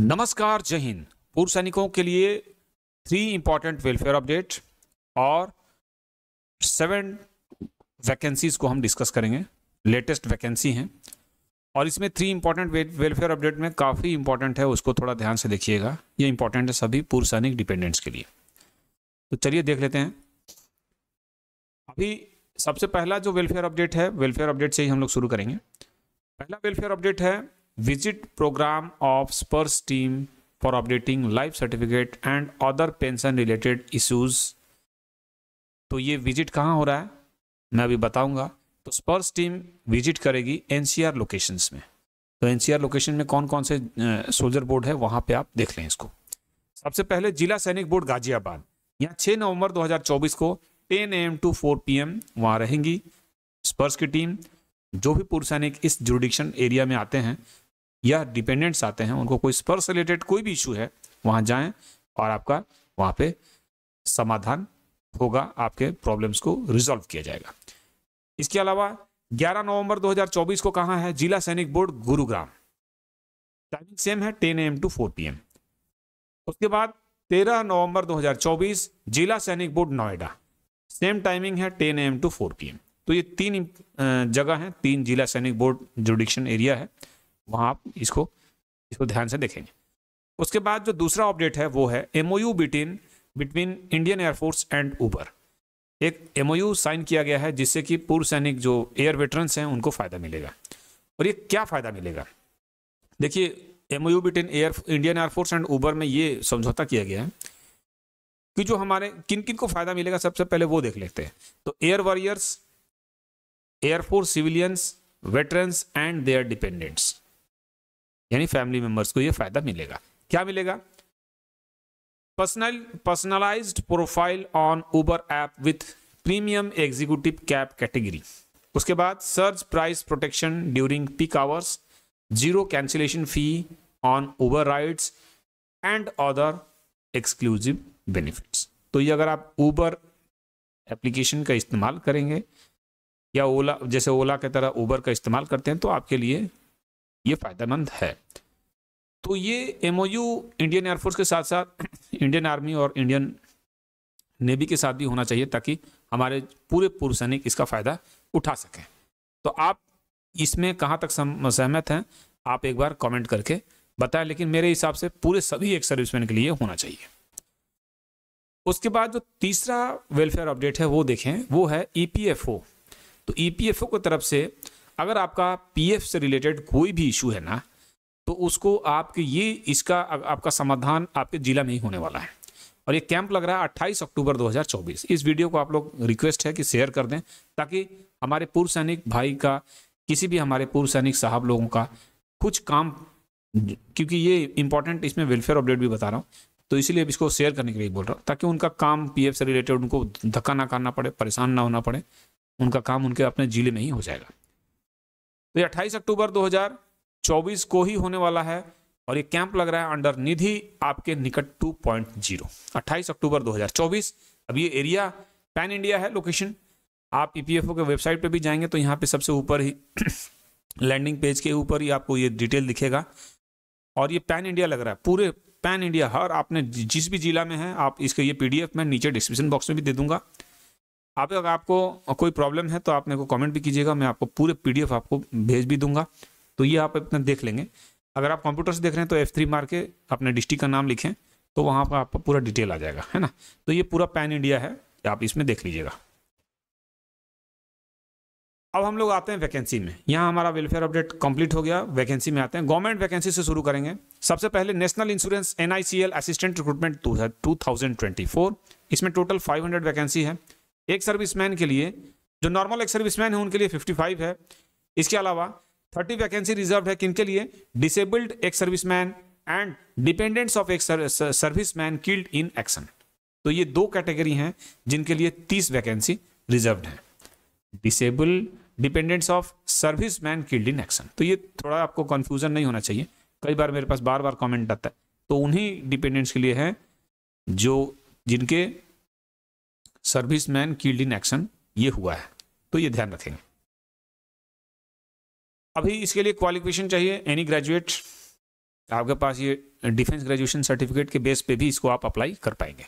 नमस्कार जय हिंद पूर्व सैनिकों के लिए थ्री इंपॉर्टेंट वेलफेयर अपडेट और सेवन वैकेंसीज को हम डिस्कस करेंगे लेटेस्ट वैकेंसी हैं और इसमें थ्री इंपॉर्टेंट वेलफेयर अपडेट में काफ़ी इंपॉर्टेंट है उसको थोड़ा ध्यान से देखिएगा ये इंपॉर्टेंट है सभी पूर्व सैनिक डिपेंडेंट्स के लिए तो चलिए देख लेते हैं अभी सबसे पहला जो वेलफेयर अपडेट है वेलफेयर अपडेट से ही हम लोग शुरू करेंगे पहला वेलफेयर अपडेट है visit program of Spurs team for updating life certificate and other pension related issues तो ये विजिट कहाँ हो रहा है मैं अभी बताऊंगा तो स्पर्स टीम विजिट करेगी एनसीआर लोकेशंस में तो एनसीआर लोकेशन में कौन कौन से सोल्जर बोर्ड है वहाँ पे आप देख लें इसको सबसे पहले जिला सैनिक बोर्ड गाजियाबाद यहाँ 6 नवंबर 2024 को 10 AM to four P M वहाँ रहेंगी स्पर्स की टीम जो भी पूर्व सैनिक इस जुडिक्शन एरिया में आते हैं या डिपेंडेंट्स आते हैं उनको कोई स्पर्श रिलेटेड कोई भी इशू है वहाँ जाएँ और आपका वहाँ पे समाधान होगा आपके प्रॉब्लम्स को रिजॉल्व किया जाएगा इसके अलावा 11 नवंबर 2024 को कहा है जिला सैनिक बोर्ड गुरुग्राम टाइमिंग सेम है 10 एम टू 4 पीएम उसके बाद 13 नवंबर 2024 जिला सैनिक बोर्ड नोएडा सेम टाइमिंग है 10 एम टू 4 पीएम तो ये तीन जगह हैं तीन जिला सैनिक बोर्ड जुडिक्शन एरिया है वहाँ आप इसको इसको ध्यान से देखेंगे उसके बाद जो दूसरा अपडेट है वो है M O U between between Indian air force and Uber एक एम साइन किया गया है जिससे कि पूर्व सैनिक जो एयर वेटरन्स हैं उनको फ़ायदा मिलेगा और ये क्या फ़ायदा मिलेगा देखिए M O between air Indian air force and Uber में ये समझौता किया गया है कि जो हमारे किन किन को फ़ायदा मिलेगा सबसे पहले वो देख लेते हैं तो air warriors air force civilians veterans and their dependents यानी फैमिली मेंबर्स को ये फायदा मिलेगा क्या मिलेगा personal personalise profile on Uber app with premium executive cab category उसके बाद search price protection during peak hours zero cancellation fee on Uber rides and other exclusive benefits तो ये अगर आप उबर एप्लीकेशन का इस्तेमाल करेंगे या ओला जैसे ओला की तरह ऊबर का इस्तेमाल करते हैं तो आपके लिए ये फ़ायदेमंद है तो ये एम इंडियन एयरफोर्स के साथ साथ इंडियन आर्मी और इंडियन नेवी के साथ भी होना चाहिए ताकि हमारे पूरे पूर्व सैनिक इसका फ़ायदा उठा सकें तो आप इसमें कहाँ तक सहमत हैं आप एक बार कमेंट करके बताएं लेकिन मेरे हिसाब से पूरे सभी एक सर्विसमैन के लिए होना चाहिए उसके बाद जो तीसरा वेलफेयर अपडेट है वो देखें वो है ई e तो ई e की तरफ से अगर आपका पीएफ से रिलेटेड कोई भी इशू है ना तो उसको आपके ये इसका आपका समाधान आपके जिला में ही होने वाला है और ये कैंप लग रहा है 28 अक्टूबर 2024 इस वीडियो को आप लोग रिक्वेस्ट है कि शेयर कर दें ताकि हमारे पूर्व सैनिक भाई का किसी भी हमारे पूर्व सैनिक साहब लोगों का कुछ काम क्योंकि ये इंपॉर्टेंट इसमें वेलफेयर अपडेट भी बता रहा हूँ तो इसलिए इसको शेयर करने के लिए बोल रहा हूँ ताकि उनका काम पीएफ से रिलेटेड उनको धक्का ना करना पड़े परेशान ना होना पड़े उनका काम उनके अपने जिले में ही हो जाएगा तो ये 28 अक्टूबर 2024 को ही होने वाला है और ये कैंप लग रहा है अंडर निधि आपके निकट 2.0 28 अक्टूबर 2024 अब ये एरिया पैन इंडिया है लोकेशन आप ईपीएफओ e के वेबसाइट पे भी जाएंगे तो यहाँ पे सबसे ऊपर ही लैंडिंग पेज के ऊपर ही आपको ये डिटेल दिखेगा और ये पैन इंडिया लग रहा है पूरे पैन इंडिया हर आपने जिस भी जिला में है आप इसके ये पीडीएफ मैं नीचे डिस्क्रिप्शन बॉक्स में भी दे दूंगा आप अगर आपको कोई प्रॉब्लम है तो आप मेरे को कमेंट भी कीजिएगा मैं आपको पूरे पीडीएफ आपको भेज भी दूंगा तो ये आप अपना देख लेंगे अगर आप कंप्यूटर से देख रहे हैं तो एफ थ्री मार के अपने डिस्ट्रिक्ट का नाम लिखें तो वहाँ पर आपका पूरा डिटेल आ जाएगा है ना तो ये पूरा पैन इंडिया है आप इसमें देख लीजिएगा अब हम लोग आते हैं वैकेंसी में यहाँ हमारा वेलफेयर अपडेट कंप्लीट हो गया वैकेंसी में आते हैं गवर्नमेंट वैकेंसी से शुरू करेंगे सबसे पहले national insurance NICL assistant recruitment 2024 इसमें टोटल 500 वैकेंसी है एक सर्विसमैन के लिए जो नॉर्मल एक सर्विसमैन है उनके लिए 55 है इसके अलावा 30 वैकेंसी रिजर्व है किनके लिए disabled ex serviceman and dependents of ex serviceman killed in action तो ये दो कैटेगरी हैं जिनके लिए 30 वैकेंसी रिजर्व है disable dependents of service man killed in action तो ये थोड़ा आपको कन्फ्यूजन नहीं होना चाहिए कई बार मेरे पास बार बार कॉमेंट आता है तो उन्हीं डिपेंडेंट्स के लिए है जो जिनके service man killed in action ये हुआ है तो ये ध्यान रखेंगे अभी इसके लिए क्वालिफिकेशन चाहिए एनी ग्रेजुएट आपके पास ये डिफेंस ग्रेजुएशन सर्टिफिकेट के बेस पे भी इसको आप अप्लाई कर पाएंगे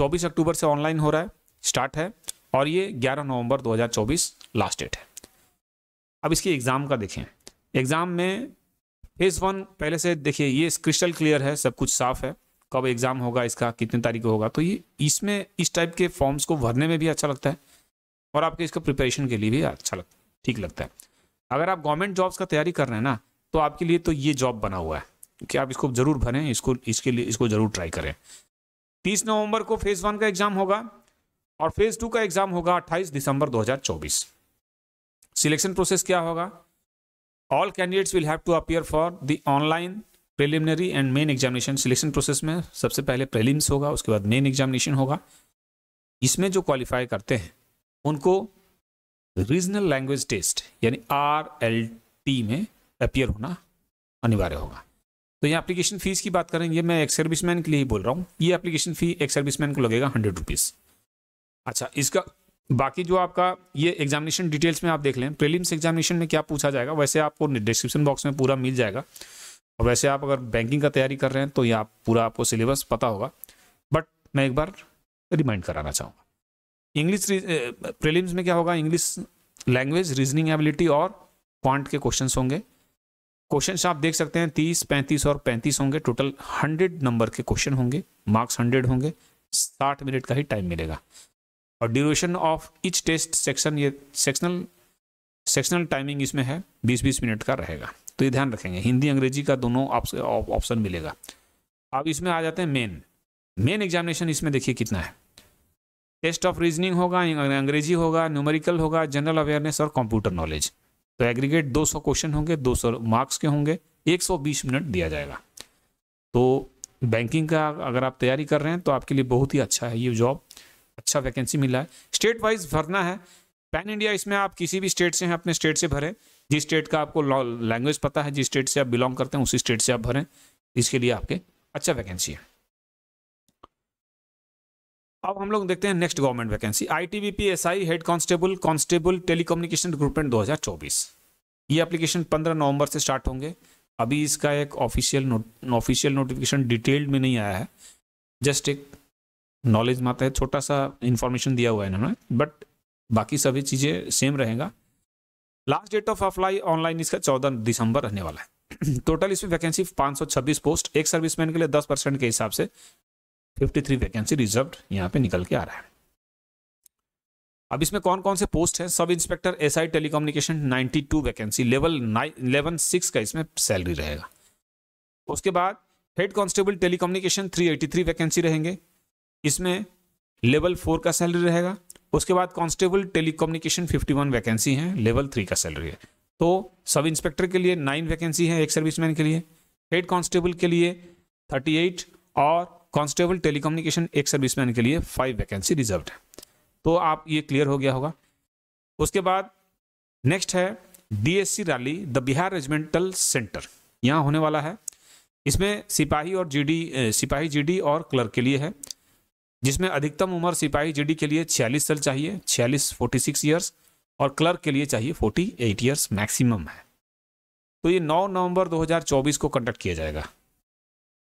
24 अक्टूबर से ऑनलाइन हो रहा है स्टार्ट है और ये 11 नवंबर 2024 लास्ट डेट है अब इसके एग्ज़ाम का देखें एग्ज़ाम में फेज़ वन पहले से देखिए ये क्रिस्टल क्लियर है सब कुछ साफ है कब एग्ज़ाम होगा इसका कितने तारीख को होगा तो ये इसमें इस टाइप के फॉर्म्स को भरने में भी अच्छा लगता है और आपके इसका प्रिपरेशन के लिए भी अच्छा लगता है ठीक लगता है अगर आप गवर्नमेंट जॉब्स का तैयारी कर रहे हैं ना तो आपके लिए तो ये जॉब बना हुआ है कि आप इसको ज़रूर भरें इसको इसके लिए इसको ज़रूर ट्राई करें तीस नवंबर को फेज़ वन का एग्ज़ाम होगा और फेज़ टू का एग्ज़ाम होगा अट्ठाईस दिसंबर दो सिलेक्शन प्रोसेस क्या होगा all candidates will have to appear for the online preliminary and main examination selection process में सबसे पहले प्रेलिम्स होगा उसके बाद मेन एग्जामिनेशन होगा इसमें जो क्वालिफाई करते हैं उनको रीजनल लैंग्वेज टेस्ट यानी आर एल टी में अपियर होना अनिवार्य होगा तो यहाँ एप्लीकेशन फ़ीस की बात करें ये मैं एक सर्विसमैन के लिए ही बोल रहा हूँ ये एप्लीकेशन फ़ी एक सर्विसमैन को लगेगा हंड्रेड रुपीज़ अच्छा इसका बाकी जो आपका ये एग्जामिनेशन डिटेल्स में आप देख लें प्रीलिम्स एग्जामिनेशन में क्या पूछा जाएगा वैसे आपको डिस्क्रिप्शन बॉक्स में पूरा मिल जाएगा और वैसे आप अगर बैंकिंग का तैयारी कर रहे हैं तो ये आप पूरा आपको सिलेबस पता होगा बट मैं एक बार रिमाइंड कराना चाहूँगा इंग्लिश प्रीलिम्स में क्या होगा इंग्लिश लैंग्वेज रीजनिंग एबिलिटी और क्वांट के क्वेश्चंस होंगे क्वेश्चंस आप देख सकते हैं तीस पैंतीस और पैंतीस होंगे टोटल हंड्रेड नंबर के क्वेश्चन होंगे मार्क्स हंड्रेड होंगे साठ मिनट का ही टाइम मिलेगा और duration of each test section ये सेक्शनल सेक्शनल टाइमिंग इसमें है बीस बीस मिनट का रहेगा तो ये ध्यान रखेंगे हिंदी अंग्रेजी का दोनों ऑप्शन मिलेगा अब इसमें आ जाते हैं मेन मेन एग्जामिनेशन इसमें देखिए कितना है टेस्ट ऑफ रीजनिंग होगा अंग्रेजी होगा न्यूमेरिकल होगा जनरल अवेयरनेस और कंप्यूटर नॉलेज तो एग्रीगेट 200 क्वेश्चन होंगे 200 मार्क्स के होंगे 120 मिनट दिया जाएगा तो बैंकिंग का अगर आप तैयारी कर रहे हैं तो आपके लिए बहुत ही अच्छा है ये जॉब अच्छा वैकेंसी मिला है स्टेट वाइज भरना है पैन इंडिया इसमें आप किसी भी स्टेट से हैं अपने स्टेट से भरें जिस स्टेट का आपको लैंग्वेज पता है जिस स्टेट से आप बिलोंग करते हैं उसी स्टेट से आप भरें इसके लिए आपके अच्छा वैकेंसी है अब हम लोग देखते हैं next government vacancy I T B P S I head constable constable telecommunication recruitment 2024 ये एप्लीकेशन 15 नवंबर से स्टार्ट होंगे अभी इसका एक ऑफिशियल ऑफिशियल नोटिफिकेशन डिटेल्ड में नहीं आया है जस्ट एक नॉलेज में आता है छोटा सा इन्फॉर्मेशन दिया हुआ है इन्होंने बट बाकी सभी चीज़ें सेम रहेगा last date of apply online इसका चौदह दिसंबर रहने वाला है टोटल इसमें वैकेंसी 526 पोस्ट एक सर्विसमैन के लिए 10 परसेंट के हिसाब से 53 वैकेंसी रिजर्व यहाँ पे निकल के आ रहा है अब इसमें कौन कौन से पोस्ट हैं sub inspector SI telecommunication 92 vacancy level eleven six का इसमें सैलरी रहेगा उसके बाद हेड कांस्टेबल टेलीकम्युनिकेशन 383 वैकेंसी रहेंगे इसमें लेवल फोर का सैलरी रहेगा उसके बाद कांस्टेबल टेलीकम्युनिकेशन 51 वैकेंसी है लेवल थ्री का सैलरी है तो सब इंस्पेक्टर के लिए नाइन वैकेंसी है एक सर्विसमैन के लिए हेड कांस्टेबल के लिए 38 और कांस्टेबल टेलीकम्युनिकेशन एक सर्विसमैन के लिए फाइव वैकेंसी रिजर्व है तो आप ये क्लियर हो गया होगा उसके बाद नेक्स्ट है the rally the Bihar regimental centre यहाँ होने वाला है इसमें सिपाही और जी सिपाही जी और क्लर्क के लिए है जिसमें अधिकतम उम्र सिपाही जीडी के लिए छियालीस साल चाहिए छियालीस फोर्टी सिक्स ईयर्स और क्लर्क के लिए चाहिए फोर्टी एट ईयर्स मैक्सिमम है तो ये 9 नवंबर 2024 को कंडक्ट किया जाएगा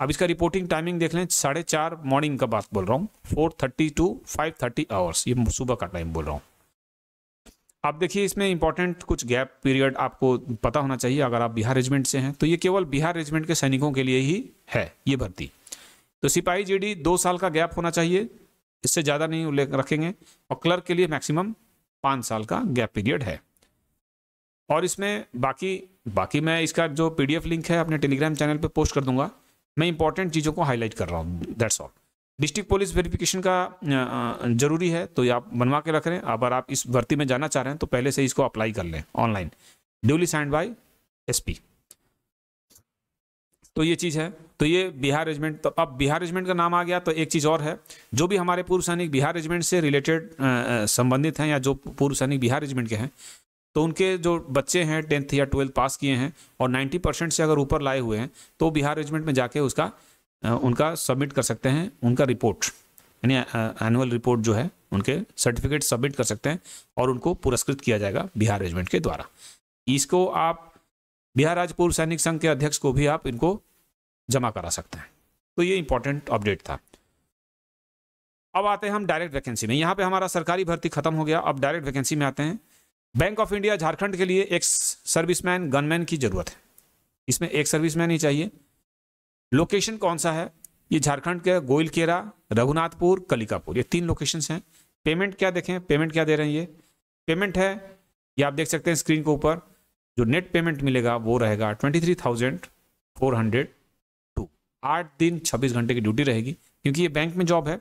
अब इसका रिपोर्टिंग टाइमिंग देख लें साढ़े चार मॉर्निंग का बात बोल रहा हूँ four thirty to five thirty hours ये सुबह का टाइम बोल रहा हूँ अब देखिए इसमें इंपॉर्टेंट कुछ गैप पीरियड आपको पता होना चाहिए अगर आप बिहार रेजिमेंट से हैं तो ये केवल बिहार रेजिमेंट के सैनिकों के लिए ही है ये भर्ती तो सिपाही जीडी दो साल का गैप होना चाहिए इससे ज़्यादा नहीं उल्लेख रखेंगे और क्लर्क के लिए मैक्सिमम पाँच साल का गैप पीरियड है और इसमें बाकी बाकी मैं इसका जो पीडीएफ लिंक है अपने टेलीग्राम चैनल पर पोस्ट कर दूंगा मैं इंपॉर्टेंट चीज़ों को हाईलाइट कर रहा हूँ that's all district police verification का जरूरी है तो आप बनवा के रख रहे हैं अगर आप इस भर्ती में जाना चाह रहे हैं तो पहले से इसको अप्लाई कर लें online duly signed by SP तो ये चीज़ है तो ये बिहार रेजिमेंट तो अब बिहार रेजिमेंट का नाम आ गया तो एक चीज़ और है जो भी हमारे पूर्व सैनिक बिहार रेजिमेंट से रिलेटेड संबंधित हैं या जो पूर्व सैनिक बिहार रेजिमेंट के हैं तो उनके जो बच्चे हैं टेंथ या ट्वेल्थ पास किए हैं और 90 परसेंट से अगर ऊपर लाए हुए हैं तो बिहार रेजिमेंट में जाके उसका उनका सबमिट कर सकते हैं उनका रिपोर्ट यानी एनुअल रिपोर्ट जो है उनके सर्टिफिकेट सबमिट कर सकते हैं और उनको पुरस्कृत किया जाएगा बिहार रेजिमेंट के द्वारा इसको आप बिहार राज्य पूर्व सैनिक संघ के अध्यक्ष को भी आप इनको जमा करा सकते हैं तो ये इंपॉर्टेंट अपडेट था अब आते हैं हम डायरेक्ट वैकेंसी में यहाँ पे हमारा सरकारी भर्ती खत्म हो गया अब डायरेक्ट वैकेंसी में आते हैं बैंक ऑफ इंडिया झारखंड के लिए एक सर्विसमैन गनमैन की जरूरत है इसमें एक सर्विसमैन ही चाहिए लोकेशन कौन सा है ये झारखंड के गोइलकेरा रघुनाथपुर कलिकापुर ये तीन लोकेशन हैं पेमेंट क्या देखें पेमेंट क्या दे रहे हैं ये पेमेंट है ये आप देख सकते हैं स्क्रीन के ऊपर जो नेट पेमेंट मिलेगा वो रहेगा twenty three thousand four hundred आठ दिन छब्बीस घंटे की ड्यूटी रहेगी क्योंकि ये बैंक में जॉब है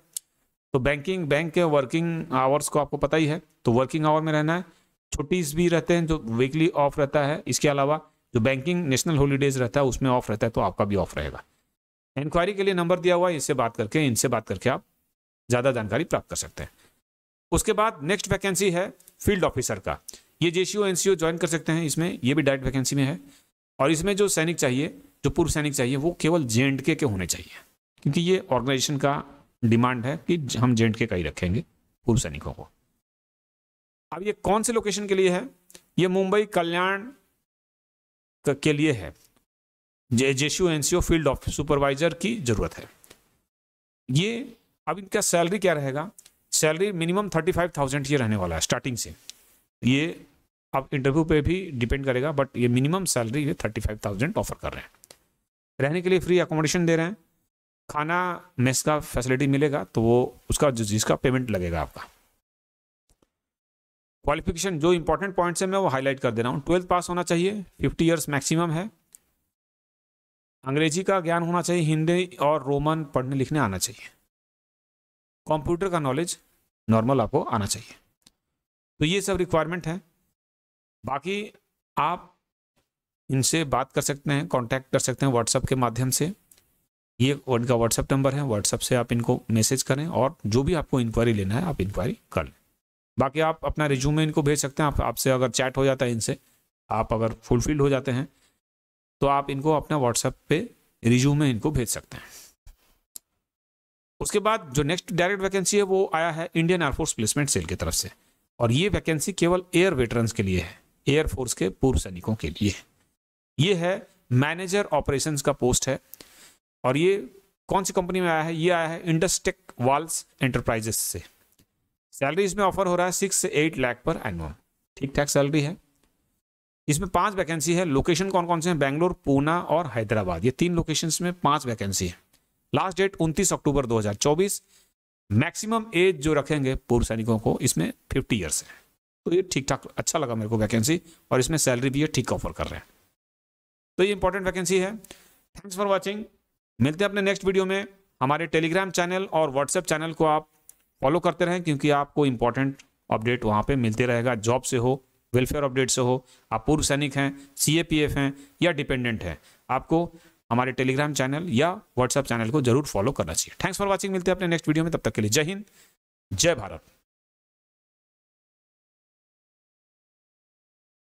तो बैंकिंग बैंक के वर्किंग आवर्स को आपको पता ही है तो वर्किंग आवर में रहना है छुट्टीज भी रहते हैं जो वीकली ऑफ रहता है इसके अलावा जो बैंकिंग नेशनल हॉलीडेज रहता है उसमें ऑफ रहता है तो आपका भी ऑफ रहेगा इंक्वायरी के लिए नंबर दिया हुआ है इससे बात करके इनसे बात करके आप ज़्यादा जानकारी प्राप्त कर सकते हैं उसके बाद नेक्स्ट वैकेंसी है फील्ड ऑफिसर का ये जे सी ज्वाइन कर सकते हैं इसमें ये भी डायरेक्ट वैकेंसी में है और इसमें जो सैनिक चाहिए जो पूर्व सैनिक चाहिए वो केवल जे के, के होने चाहिए क्योंकि ये ऑर्गेनाइजेशन का डिमांड है कि हम जे के का ही रखेंगे पूर्व सैनिकों को अब ये कौन से लोकेशन के लिए है ये मुंबई कल्याण के लिए है जे जेशू एन फील्ड ऑफ सुपरवाइजर की ज़रूरत है ये अब इनका सैलरी क्या रहेगा salary minimum thirty five thousand ये रहने वाला है स्टार्टिंग से ये अब इंटरव्यू पे भी डिपेंड करेगा बट ये मिनिमम सैलरी ये थर्टी फाइव थाउजेंड ऑफर कर रहे हैं रहने के लिए फ्री अकोमोडेशन दे रहे हैं खाना मेस का फैसिलिटी मिलेगा तो वो उसका जो जिसका पेमेंट लगेगा आपका क्वालिफिकेशन जो इंपॉर्टेंट पॉइंट्स है मैं वो हाईलाइट कर दे रहा हूँ ट्वेल्थ पास होना चाहिए फिफ्टी ईयर्स मैक्सिमम है अंग्रेजी का ज्ञान होना चाहिए हिंदी और रोमन पढ़ने लिखने आना चाहिए कंप्यूटर का नॉलेज नॉर्मल आपको आना चाहिए तो ये सब रिक्वायरमेंट है बाकी आप इनसे बात कर सकते हैं कॉन्टैक्ट कर सकते हैं व्हाट्सअप के माध्यम से ये इनका व्हाट्सअप नंबर है व्हाट्सअप से आप इनको मैसेज करें और जो भी आपको इंक्वायरी लेना है आप इंक्वायरी कर लें बाकी आप अपना रिज्यूमे इनको भेज सकते हैं आप आपसे अगर चैट हो जाता है इनसे आप अगर फुलफिल हो जाते हैं तो आप इनको अपना व्हाट्सएप पे रिज्यूमे इनको भेज सकते हैं उसके बाद जो नेक्स्ट डायरेक्ट वैकेंसी है वो आया है इंडियन एयरफोर्स प्लेसमेंट सेल की तरफ से और ये वैकेंसी केवल एयर वेटरन्स के लिए है एयरफोर्स के पूर्व सैनिकों के लिए है ये है मैनेजर ऑपरेशंस का पोस्ट है और ये कौन सी कंपनी में आया है ये आया है इंडस्टेक वाल्स एंटरप्राइजेस से सैलरी इसमें ऑफर हो रहा है सिक्स से एट लाख पर एनुअल ठीक ठाक सैलरी है इसमें पांच वैकेंसी है लोकेशन कौन कौन से हैं बैंगलोर पूना और हैदराबाद ये तीन लोकेशन में पांच वैकेंसी है लास्ट डेट उनतीस अक्टूबर दो मैक्सिमम एज जो रखेंगे पूर्व सैनिकों को इसमें फिफ्टी ईयर्स है तो ये ठीक ठाक अच्छा लगा मेरे को वैकेंसी और इसमें सैलरी भी ये ठीक ऑफर कर रहे हैं तो ये इंपॉर्टेंट वैकेंसी है थैंक्स फॉर वॉचिंग मिलते हैं अपने नेक्स्ट वीडियो में हमारे टेलीग्राम चैनल और व्हाट्सएप चैनल को आप फॉलो करते रहें क्योंकि आपको इंपॉर्टेंट अपडेट वहाँ पे मिलते रहेगा जॉब से हो वेलफेयर अपडेट से हो आप पूर्व सैनिक हैं सी हैं या डिपेंडेंट हैं आपको हमारे टेलीग्राम चैनल या व्हाट्सएप चैनल को जरूर फॉलो करना चाहिए थैंक्स फॉर वॉचिंग मिलते हैं अपने नेक्स्ट वीडियो में तब तक के लिए जय हिंद जय भारत